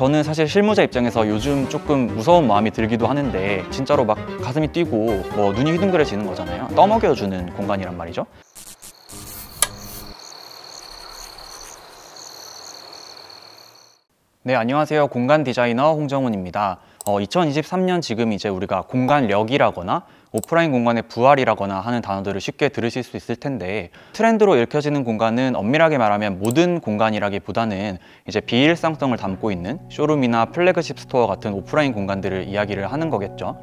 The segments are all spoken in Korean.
저는 사실 실무자 입장에서 요즘 조금 무서운 마음이 들기도 하는데 진짜로 막 가슴이 뛰고 뭐 눈이 휘둥그레지는 거잖아요 떠먹여주는 공간이란 말이죠 네 안녕하세요 공간 디자이너 홍정훈입니다 어, 2023년 지금 이제 우리가 공간력이라거나 오프라인 공간의 부활이라거나 하는 단어들을 쉽게 들으실 수 있을 텐데 트렌드로 읽혀지는 공간은 엄밀하게 말하면 모든 공간이라기보다는 이제 비일상성을 담고 있는 쇼룸이나 플래그십 스토어 같은 오프라인 공간들을 이야기를 하는 거겠죠.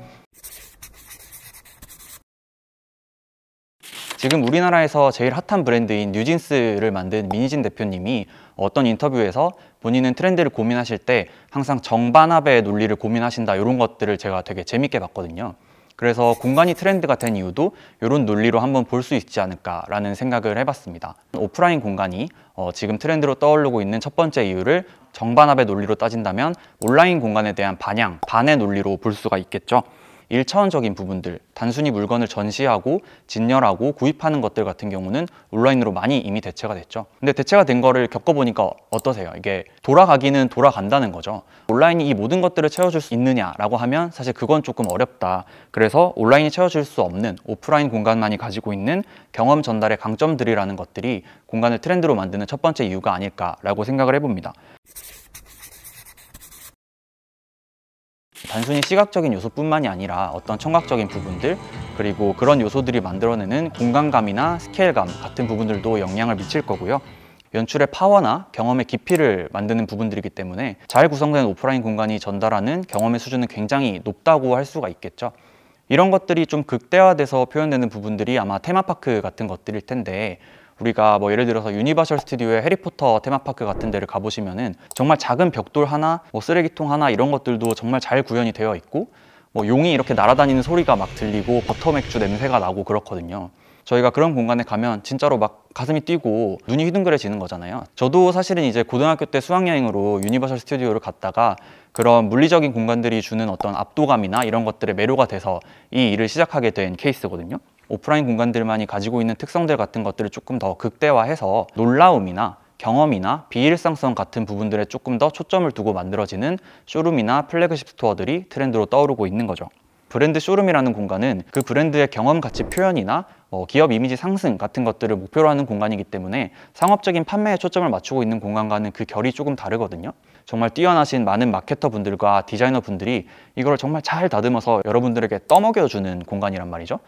지금 우리나라에서 제일 핫한 브랜드인 뉴진스를 만든 민희진 대표님이 어떤 인터뷰에서 본인은 트렌드를 고민하실 때 항상 정반합의 논리를 고민하신다 이런 것들을 제가 되게 재밌게 봤거든요. 그래서 공간이 트렌드가 된 이유도 이런 논리로 한번 볼 수 있지 않을까라는 생각을 해봤습니다. 오프라인 공간이 어, 지금 트렌드로 떠오르고 있는 첫 번째 이유를 정반합의 논리로 따진다면 온라인 공간에 대한 반향, 반의 논리로 볼 수가 있겠죠. 일차원적인 부분들, 단순히 물건을 전시하고 진열하고 구입하는 것들 같은 경우는 온라인으로 많이 이미 대체가 됐죠. 근데 대체가 된 거를 겪어보니까 어떠세요? 이게 돌아가기는 돌아간다는 거죠. 온라인이 이 모든 것들을 채워줄 수 있느냐라고 하면 사실 그건 조금 어렵다. 그래서 온라인이 채워줄 수 없는 오프라인 공간만이 가지고 있는 경험 전달의 강점들이라는 것들이 공간을 트렌드로 만드는 첫 번째 이유가 아닐까라고 생각을 해봅니다. 단순히 시각적인 요소뿐만이 아니라 어떤 청각적인 부분들 그리고 그런 요소들이 만들어내는 공간감이나 스케일감 같은 부분들도 영향을 미칠 거고요 연출의 파워나 경험의 깊이를 만드는 부분들이기 때문에 잘 구성된 오프라인 공간이 전달하는 경험의 수준은 굉장히 높다고 할 수가 있겠죠 이런 것들이 좀 극대화돼서 표현되는 부분들이 아마 테마파크 같은 것들일 텐데 우리가 뭐 예를 들어서 유니버셜 스튜디오의 해리포터 테마파크 같은 데를 가보시면은 정말 작은 벽돌 하나, 뭐 쓰레기통 하나 이런 것들도 정말 잘 구현이 되어 있고 뭐 용이 이렇게 날아다니는 소리가 막 들리고 버터 맥주 냄새가 나고 그렇거든요. 저희가 그런 공간에 가면 진짜로 막 가슴이 뛰고 눈이 휘둥그레지는 거잖아요 저도 사실은 이제 고등학교 때 수학여행으로 유니버셜 스튜디오를 갔다가 그런 물리적인 공간들이 주는 어떤 압도감이나 이런 것들의 매료가 돼서 이 일을 시작하게 된 케이스거든요 오프라인 공간들만이 가지고 있는 특성들 같은 것들을 조금 더 극대화해서 놀라움이나 경험이나 비일상성 같은 부분들에 조금 더 초점을 두고 만들어지는 쇼룸이나 플래그십 스토어들이 트렌드로 떠오르고 있는 거죠. 브랜드 쇼룸이라는 공간은 그 브랜드의 경험 가치 표현이나 어, 기업 이미지 상승 같은 것들을 목표로 하는 공간이기 때문에 상업적인 판매에 초점을 맞추고 있는 공간과는 그 결이 조금 다르거든요. 정말 뛰어나신 많은 마케터 분들과 디자이너 분들이 이걸 정말 잘 다듬어서 여러분들에게 떠먹여주는 공간이란 말이죠.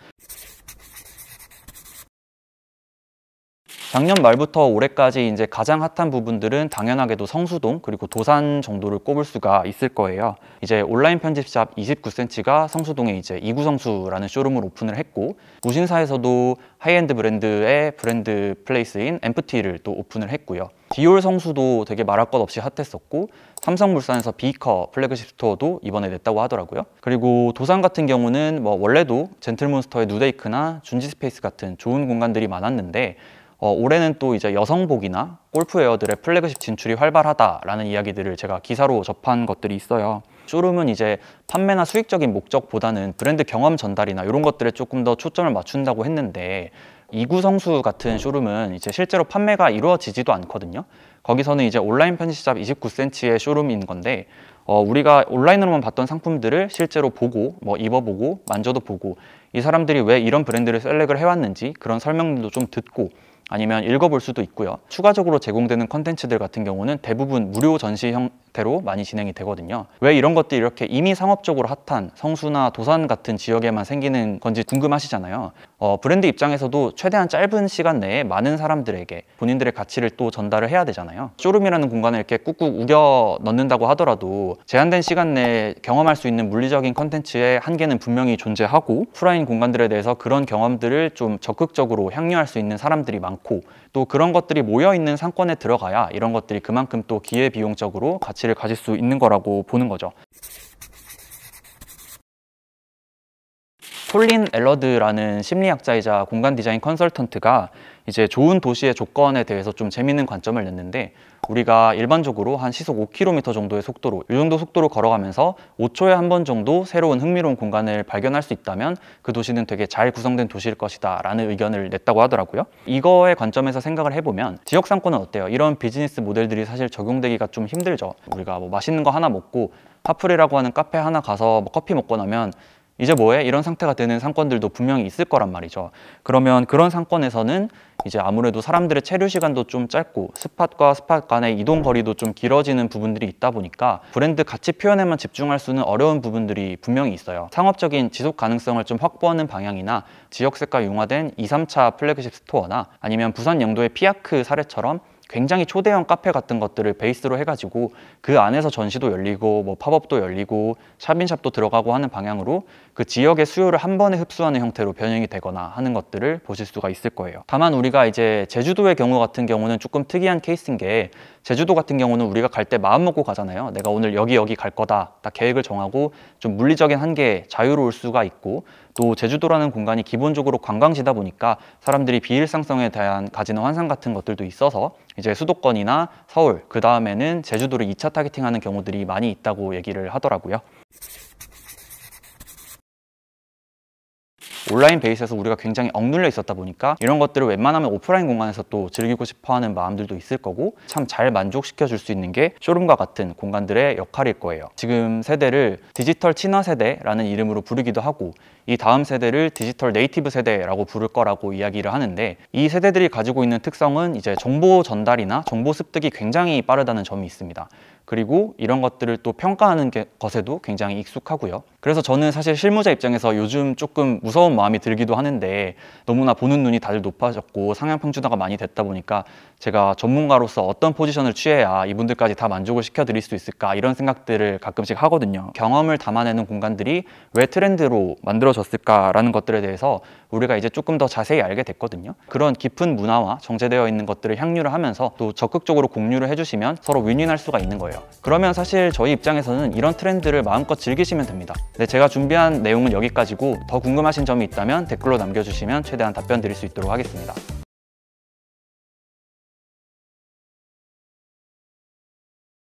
작년 말부터 올해까지 이제 가장 핫한 부분들은 당연하게도 성수동 그리고 도산 정도를 꼽을 수가 있을 거예요. 이제 온라인 편집샵 29cm가 성수동에 이제 이구성수라는 쇼룸을 오픈을 했고 무신사에서도 하이엔드 브랜드의 브랜드 플레이스인 엠프티를 또 오픈을 했고요. 디올 성수도 되게 말할 것 없이 핫했었고 삼성물산에서 비커 플래그십 스토어도 이번에 냈다고 하더라고요. 그리고 도산 같은 경우는 뭐 원래도 젠틀몬스터의 누데이크나 준지스페이스 같은 좋은 공간들이 많았는데 어, 올해는 또 이제 여성복이나 골프웨어들의 플래그십 진출이 활발하다라는 이야기들을 제가 기사로 접한 것들이 있어요. 쇼룸은 이제 판매나 수익적인 목적보다는 브랜드 경험 전달이나 이런 것들에 조금 더 초점을 맞춘다고 했는데 이구성수 같은 쇼룸은 이제 실제로 판매가 이루어지지도 않거든요. 거기서는 이제 온라인 편집샵 29cm의 쇼룸인 건데 어, 우리가 온라인으로만 봤던 상품들을 실제로 보고 뭐 입어보고 만져도 보고 이 사람들이 왜 이런 브랜드를 셀렉을 해왔는지 그런 설명들도 좀 듣고 아니면 읽어볼 수도 있고요. 추가적으로 제공되는 컨텐츠들 같은 경우는 대부분 무료 전시 형, 대로 많이 진행이 되거든요. 왜 이런 것들이 이렇게 이미 상업적으로 핫한 성수나 도산 같은 지역에만 생기는 건지 궁금하시잖아요. 어, 브랜드 입장에서도 최대한 짧은 시간 내에 많은 사람들에게 본인들의 가치를 또 전달을 해야 되잖아요. 쇼룸이라는 공간을 이렇게 꾹꾹 우겨 넣는다고 하더라도 제한된 시간 내에 경험할 수 있는 물리적인 컨텐츠의 한계는 분명히 존재하고 프라인 공간들에 대해서 그런 경험들을 좀 적극적으로 향유할 수 있는 사람들이 많고 또 그런 것들이 모여있는 상권에 들어가야 이런 것들이 그만큼 또 기회비용적으로 가치 가치를 가질 수 있는 거라고 보는 거죠. 콜린 엘러드라는 심리학자이자 공간 디자인 컨설턴트가 이제 좋은 도시의 조건에 대해서 좀 재밌는 관점을 냈는데 우리가 일반적으로 한 시속 5km 정도의 속도로 이 정도 속도로 걸어가면서 5초에 한 번 정도 새로운 흥미로운 공간을 발견할 수 있다면 그 도시는 되게 잘 구성된 도시일 것이다 라는 의견을 냈다고 하더라고요 이거의 관점에서 생각을 해보면 지역 상권은 어때요? 이런 비즈니스 모델들이 사실 적용되기가 좀 힘들죠 우리가 뭐 맛있는 거 하나 먹고 파프리라고 하는 카페 하나 가서 뭐 커피 먹고 나면 이제 뭐해? 이런 상태가 되는 상권들도 분명히 있을 거란 말이죠. 그러면 그런 상권에서는 이제 아무래도 사람들의 체류 시간도 좀 짧고 스팟과 스팟 간의 이동 거리도 좀 길어지는 부분들이 있다 보니까 브랜드 가치 표현에만 집중할 수는 어려운 부분들이 분명히 있어요. 상업적인 지속 가능성을 좀 확보하는 방향이나 지역색과 융화된 2, 3차 플래그십 스토어나 아니면 부산 영도의 피아크 사례처럼 굉장히 초대형 카페 같은 것들을 베이스로 해가지고 그 안에서 전시도 열리고 뭐 팝업도 열리고 샵인샵도 들어가고 하는 방향으로 그 지역의 수요를 한 번에 흡수하는 형태로 변형이 되거나 하는 것들을 보실 수가 있을 거예요. 다만 우리가 이제 제주도의 경우 같은 경우는 조금 특이한 케이스인 게 제주도 같은 경우는 우리가 갈 때 마음 먹고 가잖아요. 내가 오늘 여기 여기 갈 거다 딱 계획을 정하고 좀 물리적인 한계에 자유로울 수가 있고 또 제주도라는 공간이 기본적으로 관광지다 보니까 사람들이 비일상성에 대한 가지는 환상 같은 것들도 있어서 이제 수도권이나 서울 그 다음에는 제주도를 2차 타겟팅하는 경우들이 많이 있다고 얘기를 하더라고요. 온라인 베이스에서 우리가 굉장히 억눌려 있었다 보니까 이런 것들을 웬만하면 오프라인 공간에서 또 즐기고 싶어하는 마음들도 있을 거고 참 잘 만족시켜 줄 수 있는 게 쇼룸과 같은 공간들의 역할일 거예요 지금 세대를 디지털 친화 세대라는 이름으로 부르기도 하고 이 다음 세대를 디지털 네이티브 세대라고 부를 거라고 이야기를 하는데 이 세대들이 가지고 있는 특성은 이제 정보 전달이나 정보 습득이 굉장히 빠르다는 점이 있습니다. 그리고 이런 것들을 또 평가하는 것에도 굉장히 익숙하고요. 그래서 저는 사실 실무자 입장에서 요즘 조금 무서운 마음이 들기도 하는데 너무나 보는 눈이 다들 높아졌고 상향 평준화가 많이 됐다 보니까 제가 전문가로서 어떤 포지션을 취해야 이분들까지 다 만족을 시켜드릴 수 있을까 이런 생각들을 가끔씩 하거든요. 경험을 담아내는 공간들이 왜 트렌드로 만들어졌 이루어졌을까라는 것들에 대해서 우리가 이제 조금 더 자세히 알게 됐거든요. 그런 깊은 문화와 정제되어 있는 것들을 향유를 하면서 또 적극적으로 공유를 해주시면 서로 윈윈할 수가 있는 거예요. 그러면 사실 저희 입장에서는 이런 트렌드를 마음껏 즐기시면 됩니다. 네, 제가 준비한 내용은 여기까지고 더 궁금하신 점이 있다면 댓글로 남겨주시면 최대한 답변 드릴 수 있도록 하겠습니다.